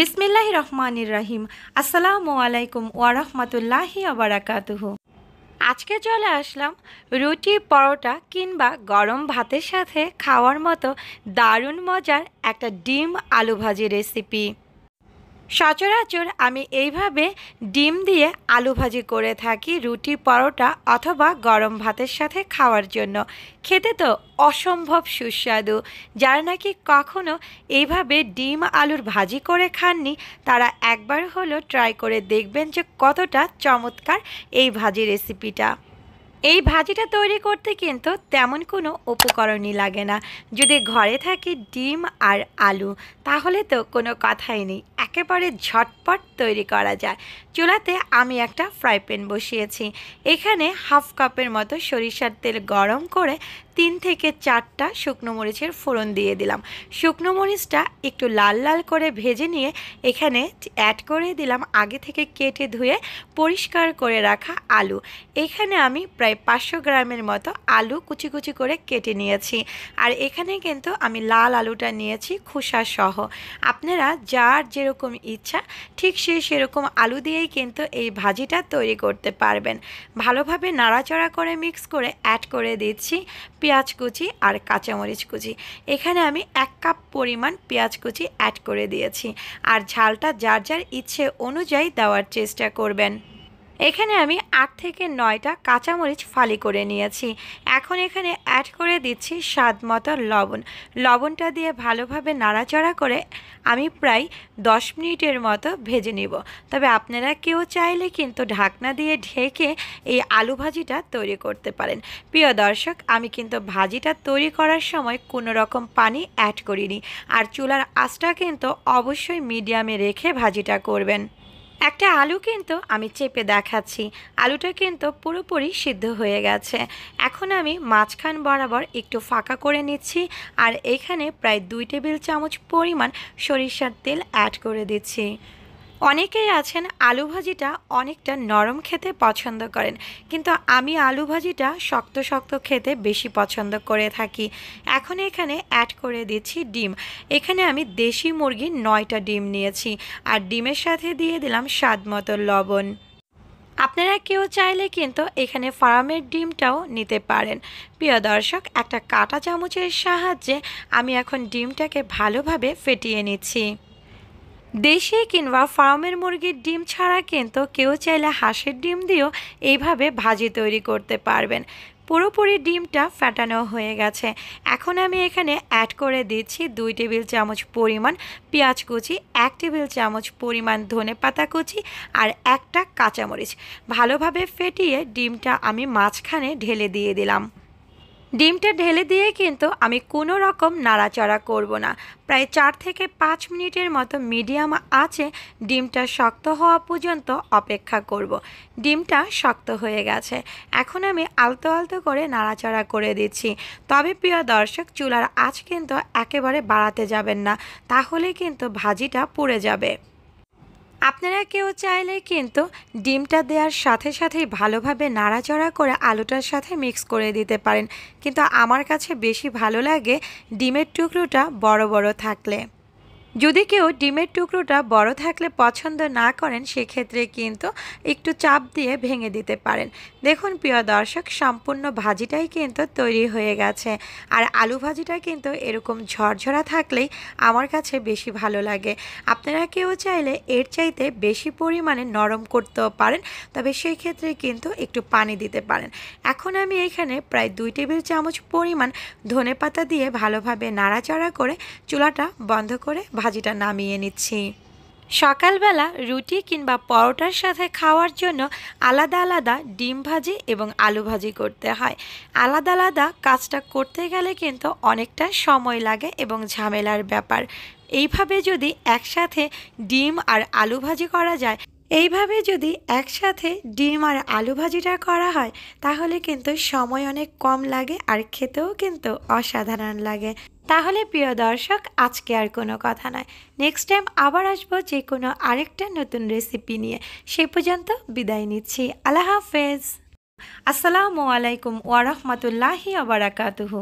বিসমিল্লাহ রহমানির রাহিম আসসালামু আলাইকুম ওয়ারহমতুল্লাহি আবরাকাতুহ আজকে চলে আসলাম রুটি পরোটা কিংবা গরম ভাতের সাথে খাওয়ার মতো দারুণ মজার একটা ডিম আলু ভাজি রেসিপি সচরাচর আমি এইভাবে ডিম দিয়ে আলু ভাজি করে থাকি রুটি পরোটা অথবা গরম ভাতের সাথে খাওয়ার জন্য খেতে তো অসম্ভব সুস্বাদু যারা নাকি কখনো এইভাবে ডিম আলুর ভাজি করে খাননি তারা একবার হলো ট্রাই করে দেখবেন যে কতটা চমৎকার এই ভাজি রেসিপিটা এই ভাজিটা তৈরি করতে কিন্তু তেমন কোনো উপকরণই লাগে না যদি ঘরে থাকে ডিম আর আলু তাহলে তো কোনো কথাই নেই একেবারে ঝটপট তৈরি করা যায় চুলাতে আমি একটা ফ্রাই প্যান বসিয়েছি এখানে হাফ কাপের মতো সরিষার তেল গরম করে তিন থেকে চারটা শুকনো মরিচের ফোড়ন দিয়ে দিলাম শুকনো মরিচটা একটু লাল লাল করে ভেজে নিয়ে এখানে অ্যাড করে দিলাম আগে থেকে কেটে ধুয়ে পরিষ্কার করে রাখা আলু এখানে আমি প্রায় পাঁচশো গ্রামের মতো আলু কুচি কুচি করে কেটে নিয়েছি আর এখানে কিন্তু আমি লাল আলুটা নিয়েছি খোসা সহ আপনারা যার যেরকম ইচ্ছা ঠিক সেই সেরকম আলু দিয়েই কিন্তু এই ভাজিটা তৈরি করতে পারবেন ভালোভাবে নাড়াচড়া করে মিক্স করে অ্যাড করে দিচ্ছি পেঁয়াজ কুচি আর কাঁচামরিচ কুচি এখানে আমি এক কাপ পরিমাণ পেঁয়াজ কুচি অ্যাড করে দিয়েছি আর ঝালটা যার যার ইচ্ছে অনুযায়ী দেওয়ার চেষ্টা করবেন এখানে আমি আট থেকে নয়টা কাঁচামরিচ ফালি করে নিয়েছি এখন এখানে অ্যাড করে দিচ্ছি স্বাদ মতো লবণ লবণটা দিয়ে ভালোভাবে নাড়াচাড়া করে আমি প্রায় দশ মিনিটের মতো ভেজে নিব তবে আপনারা কেউ চাইলে কিন্তু ঢাকনা দিয়ে ঢেকে এই আলু ভাজিটা তৈরি করতে পারেন প্রিয় দর্শক আমি কিন্তু ভাজিটা তৈরি করার সময় কোনো রকম পানি অ্যাড করিনি আর চুলার আঁচটা কিন্তু অবশ্যই মিডিয়ামে রেখে ভাজিটা করবেন একটা আলু কিন্তু আমি চেপে দেখাচ্ছি আলুটা কিন্তু পুরোপুরি সিদ্ধ হয়ে গেছে এখন আমি মাঝখান বরাবর একটু ফাঁকা করে নিচ্ছি আর এখানে প্রায় দুই টেবিল চামচ পরিমাণ সরিষার তেল অ্যাড করে দিচ্ছি অনেকেই আছেন আলু ভাজিটা অনেকটা নরম খেতে পছন্দ করেন কিন্তু আমি আলু ভাজিটা শক্ত শক্ত খেতে বেশি পছন্দ করে থাকি এখন এখানে অ্যাড করে দিচ্ছি ডিম এখানে আমি দেশি মুরগির নয়টা ডিম নিয়েছি আর ডিমের সাথে দিয়ে দিলাম স্বাদ মতো লবণ আপনারা কেউ চাইলে কিন্তু এখানে ফার্মের ডিমটাও নিতে পারেন প্রিয় দর্শক একটা কাটা চামচের সাহায্যে আমি এখন ডিমটাকে ভালোভাবে ফেটিয়ে নিচ্ছি দেশি কিংবা ফার্মের মুরগির ডিম ছাড়া কিন্তু কেউ চাইলে হাঁসের ডিম দিয়েও এইভাবে ভাজি তৈরি করতে পারবেন পুরোপুরি ডিমটা ফ্যাটানো হয়ে গেছে এখন আমি এখানে অ্যাড করে দিচ্ছি দুই টেবিল চামচ পরিমাণ পেঁয়াজ কুচি এক টেবিল চামচ পরিমাণ ধনে পাতা কুচি আর একটা কাঁচামরিচ ভালোভাবে ফেটিয়ে ডিমটা আমি মাঝখানে ঢেলে দিয়ে দিলাম ডিমটা ঢেলে দিয়ে কিন্তু আমি কোনো রকম নাড়াচাড়া করব না প্রায় চার থেকে পাঁচ মিনিটের মতো মিডিয়াম আছে ডিমটা শক্ত হওয়া পর্যন্ত অপেক্ষা করব। ডিমটা শক্ত হয়ে গেছে এখন আমি আলতো আলতো করে নাড়াচাড়া করে দিচ্ছি তবে প্রিয় দর্শক চুলার আঁচ কিন্তু একেবারে বাড়াতে যাবেন না তাহলে কিন্তু ভাজিটা পুড়ে যাবে আপনারা কেউ চাইলে কিন্তু ডিমটা দেওয়ার সাথে সাথেই ভালোভাবে নাড়াচড়া করে আলুটার সাথে মিক্স করে দিতে পারেন কিন্তু আমার কাছে বেশি ভালো লাগে ডিমের টুকরোটা বড় বড় থাকলে যদি কেউ ডিমের টুকরোটা বড় থাকলে পছন্দ না করেন সেক্ষেত্রে কিন্তু একটু চাপ দিয়ে ভেঙে দিতে পারেন দেখুন প্রিয় দর্শক সম্পূর্ণ ভাজিটাই কিন্তু তৈরি হয়ে গেছে আর আলু ভাজিটা কিন্তু এরকম ঝরঝরা থাকলেই আমার কাছে বেশি ভালো লাগে আপনারা কেউ চাইলে এর চাইতে বেশি পরিমাণে নরম করতেও পারেন তবে সেই ক্ষেত্রে কিন্তু একটু পানি দিতে পারেন এখন আমি এখানে প্রায় দুই টেবিল চামচ পরিমাণ ধনে পাতা দিয়ে ভালোভাবে নাড়াচাড়া করে চুলাটা বন্ধ করে ভাজিটা নামিয়ে নিচ্ছি সকালবেলা রুটি কিংবা পরোটার সাথে খাওয়ার জন্য আলাদা আলাদা ডিম ভাজি এবং আলু ভাজি করতে হয় আলাদা আলাদা কাজটা করতে গেলে কিন্তু অনেকটা সময় লাগে এবং ঝামেলার ব্যাপার এইভাবে যদি একসাথে ডিম আর আলু ভাজি করা যায় এইভাবে যদি একসাথে ডিম আর আলু ভাজিটা করা হয় তাহলে কিন্তু সময় অনেক কম লাগে আর খেতেও কিন্তু অসাধারণ লাগে তাহলে প্রিয় দর্শক আজকে আর কোনো কথা নয় নেক্সট টাইম আবার আসবো যে কোনো আরেকটা নতুন রেসিপি নিয়ে সে পর্যন্ত বিদায় নিচ্ছি আল্লাহ হাফেজ আসসালামু আলাইকুম ওয়ারহমতুল্লাহি আবরাকাতুহু